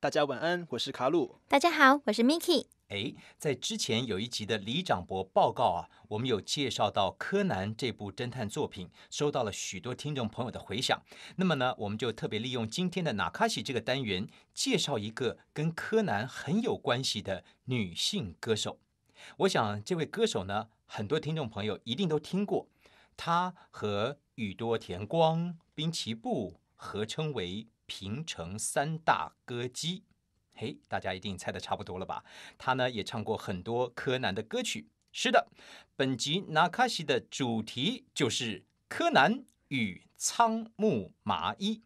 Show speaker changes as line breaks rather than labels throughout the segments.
大家晚安，我是卡鲁。大家好，
我是 Miki。
哎，在之前有一集的李长博报告啊，我们有介绍到柯南这部侦探作品，收到了许多听众朋友的回响。那么呢，我们就特别利用今天的 Nakashi 这个单元，介绍一个跟柯南很有关系的女性歌手。我想这位歌手呢，很多听众朋友一定都听过。她和宇多田光、滨崎步合称为。平成三大歌姬，嘿，大家一定猜的差不多了吧？他呢也唱过很多柯南的歌曲。是的，本集 Nakashi 的主题就是柯南与仓木麻衣。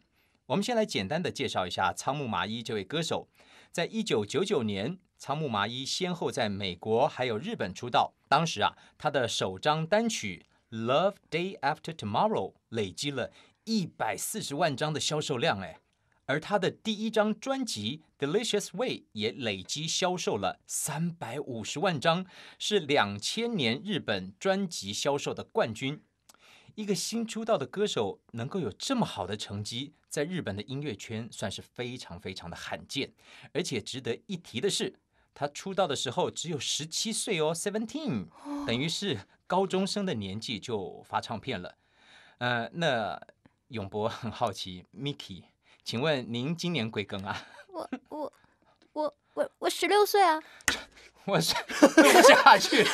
我们先来简单的介绍一下仓木麻衣这位歌手。在一九九九年，仓木麻衣先后在美国还有日本出道。当时啊，他的首张单曲《Love Day After Tomorrow》累积了一百四十万张的销售量，哎。而他的第一张专辑《Delicious Way》也累计销售了三百五十万张，是两千年日本专辑销售的冠军。一个新出道的歌手能够有这么好的成绩，在日本的音乐圈算是非常非常的罕见。而且值得一提的是，他出道的时候只有十七岁哦，seventeen，等于是高中生的年纪就发唱片了。呃，那永博很好奇，Miki。请问您今年贵庚啊？
我我我我我十六岁啊！
我笑
不下去，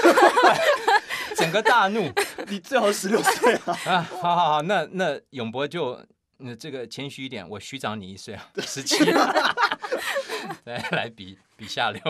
整个大怒。
你最好十六岁啊！
啊，好好好，那那永博就这个谦虚一点，我虚长你一岁啊，十七。来来比比下流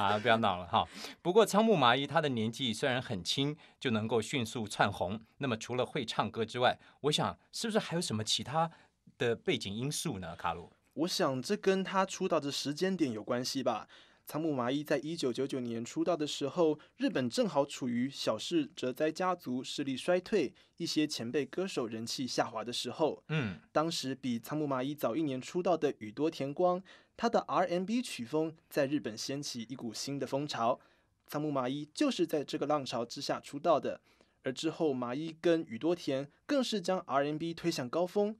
啊！不要闹了哈。不过仓木麻衣他的年纪虽然很轻，就能够迅速窜红。那么除了会唱歌之外，我想是不是还有什么其他？的背
景因素呢？卡罗，我想这跟他出道的时间点有关系吧。仓木麻衣在一九九九年出道的时候，日本正好处于小室哲哉家族势力衰退、一些前辈歌手人气下滑的时候。嗯，当时比仓木麻衣早一年出道的宇多田光，他的 r n b 曲风在日本掀起一股新的风潮。仓木麻衣就是在这个浪潮之下出道的，而之后麻衣跟宇多田更是将 r n b 推向高峰。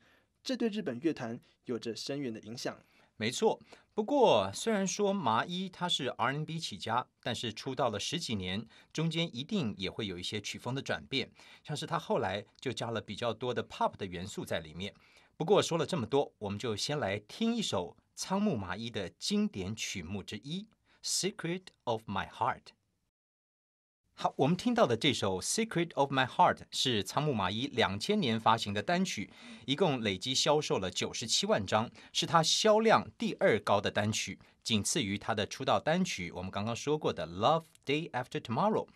这对日本乐坛有着深远的影响。没错，不过虽然说麻衣他是
R&B 起家，但是出道了十几年，中间一定也会有一些曲风的转变，像是他后来就加了比较多的 Pop 的元素在里面。不过说了这么多，我们就先来听一首仓木麻衣的经典曲目之一《Secret of My Heart》。好，我们听到的这首《Secret of My Heart》是仓木麻衣两千年发行的单曲，一共累积销售了九十七万张，是她销量第二高的单曲，仅次于她的出道单曲。我们刚刚说过的《Love Day After Tomorrow》，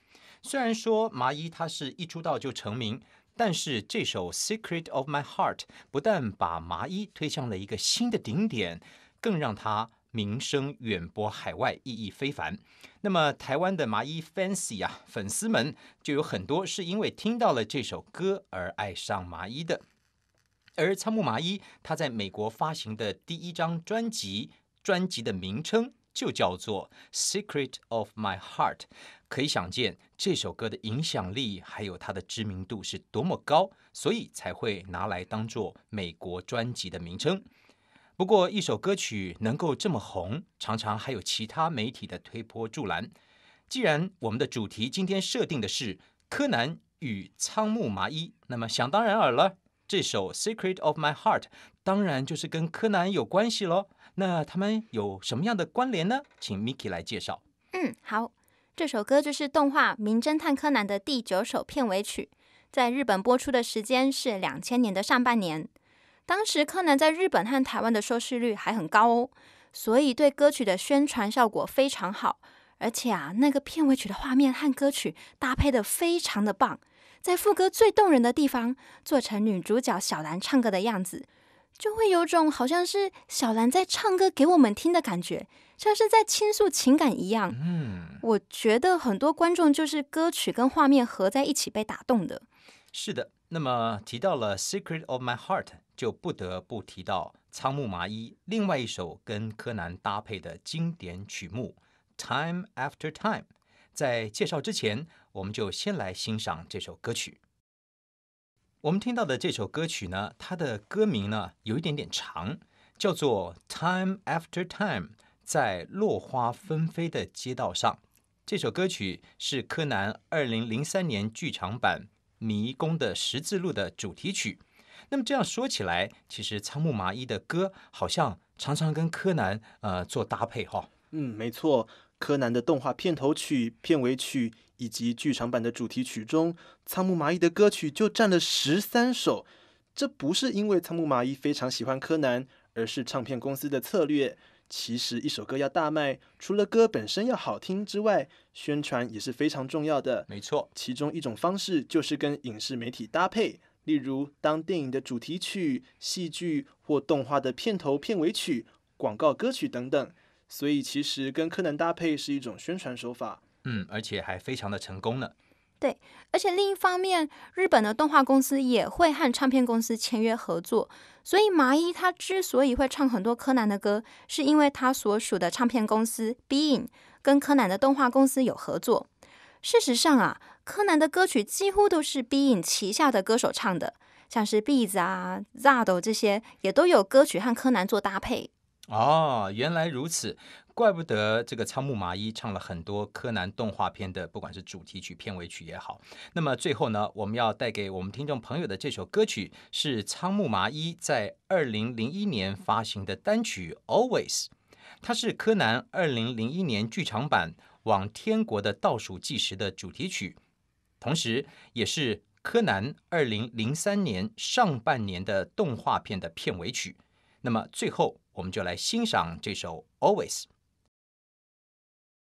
虽然说麻衣她是一出道就成名，但是这首《Secret of My Heart》不但把麻衣推向了一个新的顶点，更让她。名声远播海外，意义非凡。那么，台湾的麻衣 Fancy 啊，粉丝们就有很多是因为听到了这首歌而爱上麻衣的。而仓木麻衣，他在美国发行的第一张专辑，专辑的名称就叫做《Secret of My Heart》。可以想见，这首歌的影响力还有它的知名度是多么高，所以才会拿来当做美国专辑的名称。不过，一首歌曲能够这么红，常常还有其他媒体的推波助澜。既然我们的主题今天设定的是柯南与仓木麻衣，那么想当然尔了，这首《Secret of My Heart》当然就是跟柯南有关系喽。那他们有什么样的关联呢？请 Miki 来介绍。
嗯，好，这首歌就是动画《名侦探柯南》的第九首片尾曲，在日本播出的时间是两千年的上半年。当时柯南在日本和台湾的收视率还很高哦，所以对歌曲的宣传效果非常好。而且啊，那个片尾曲的画面和歌曲搭配的非常的棒，在副歌最动人的地方，做成女主角小兰唱歌的样子，就会有种好像是小兰在唱歌给我们听的感觉，像是在倾诉情感一样。嗯，我觉得很多观众就是歌曲跟画面合在一起被打动的。
是的，那么提到了《Secret of My Heart》。就不得不提到仓木麻衣另外一首跟柯南搭配的经典曲目《Time After Time》。在介绍之前，我们就先来欣赏这首歌曲。我们听到的这首歌曲呢，它的歌名呢有一点点长，叫做《Time After Time》。在落花纷飞的街道上，这首歌曲是柯南2003年剧场版《迷宫的十字路》的主题曲。那么这样说起来，其实仓木麻衣的歌好像常常跟柯南呃做搭配哈。
嗯，没错，柯南的动画片头曲、片尾曲以及剧场版的主题曲中，仓木麻衣的歌曲就占了十三首。这不是因为仓木麻衣非常喜欢柯南，而是唱片公司的策略。其实一首歌要大卖，除了歌本身要好听之外，宣传也是非常重要的。没错，其中一种方式就是跟影视媒体搭配。例如，当电影的主题曲、戏剧或动画的片头、片尾曲、广告歌曲等等，所以其实跟柯南搭配是一种宣传手法。
嗯，而且还非常的成功呢。
对，而且另一方面，日本的动画公司也会和唱片公司签约合作，所以麻衣他之所以会唱很多柯南的歌，是因为他所属的唱片公司 Being 跟柯南的动画公司有合作。事实上啊。柯南的歌曲几乎都是 BEYOND 旗下的歌手唱的，像是 Beats 啊、Zad 这些也都有歌曲和柯南做搭配。
哦，原来如此，怪不得这个仓木麻衣唱了很多柯南动画片的，不管是主题曲、片尾曲也好。那么最后呢，我们要带给我们听众朋友的这首歌曲是仓木麻衣在二零零一年发行的单曲《Always》，它是柯南二零零一年剧场版《往天国的倒数计时》的主题曲。同时，也是柯南二零零三年上半年的动画片的片尾曲。
那么，最后我们就来欣赏这首《Always》。